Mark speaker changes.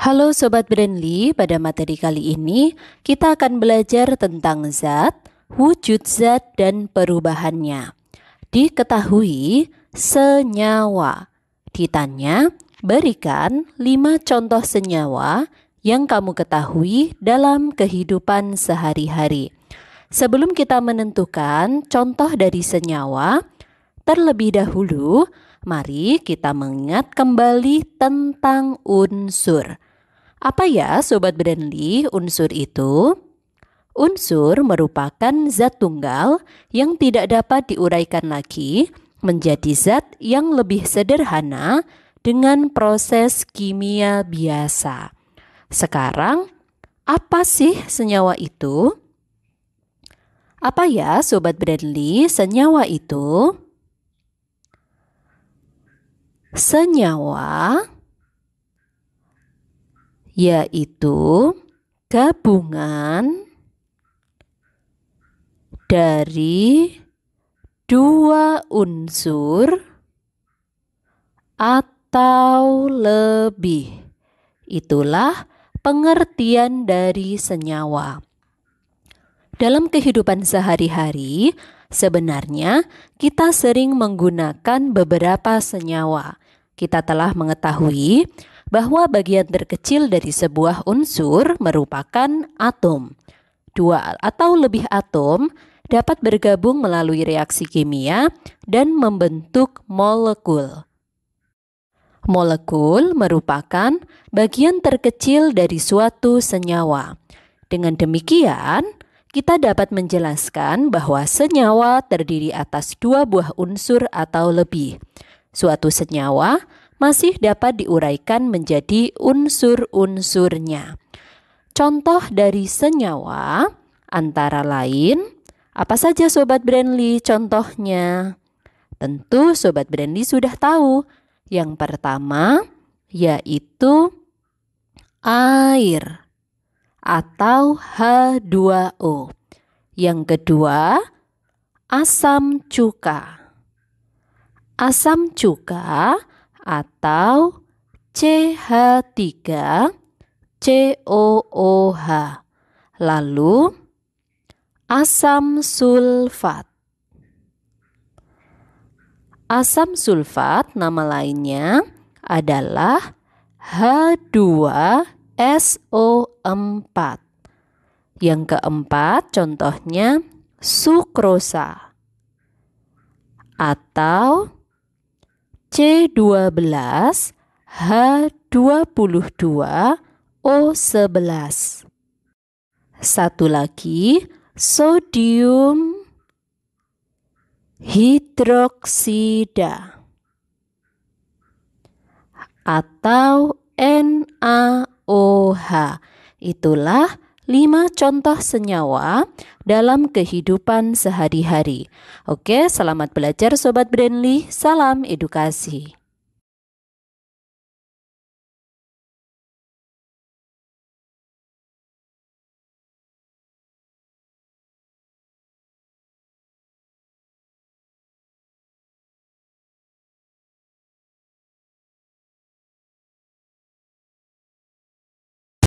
Speaker 1: Halo Sobat Brandly, pada materi kali ini kita akan belajar tentang zat, wujud zat, dan perubahannya. Diketahui senyawa. Ditanya, berikan lima contoh senyawa yang kamu ketahui dalam kehidupan sehari-hari. Sebelum kita menentukan contoh dari senyawa, terlebih dahulu mari kita mengingat kembali tentang unsur. Apa ya Sobat Brandly unsur itu? Unsur merupakan zat tunggal yang tidak dapat diuraikan lagi menjadi zat yang lebih sederhana dengan proses kimia biasa. Sekarang, apa sih senyawa itu? Apa ya Sobat Brandly senyawa itu? Senyawa yaitu gabungan dari dua unsur atau lebih. Itulah pengertian dari senyawa. Dalam kehidupan sehari-hari, sebenarnya kita sering menggunakan beberapa senyawa. Kita telah mengetahui bahwa bagian terkecil dari sebuah unsur merupakan atom. Dua atau lebih atom dapat bergabung melalui reaksi kimia dan membentuk molekul. Molekul merupakan bagian terkecil dari suatu senyawa. Dengan demikian, kita dapat menjelaskan bahwa senyawa terdiri atas dua buah unsur atau lebih. Suatu senyawa masih dapat diuraikan menjadi unsur-unsurnya. Contoh dari senyawa antara lain, apa saja Sobat Brandly contohnya? Tentu Sobat Brandly sudah tahu. Yang pertama yaitu air atau H2O. Yang kedua, asam cuka. Asam cuka atau CH3 COOH. Lalu asam sulfat. Asam sulfat nama lainnya adalah H2SO4. Yang keempat contohnya sukrosa atau C12, H22, O11. Satu lagi, sodium hidroksida atau NaOH. Itulah 5 contoh senyawa dalam kehidupan sehari-hari. Oke, selamat belajar Sobat Brandly. Salam edukasi.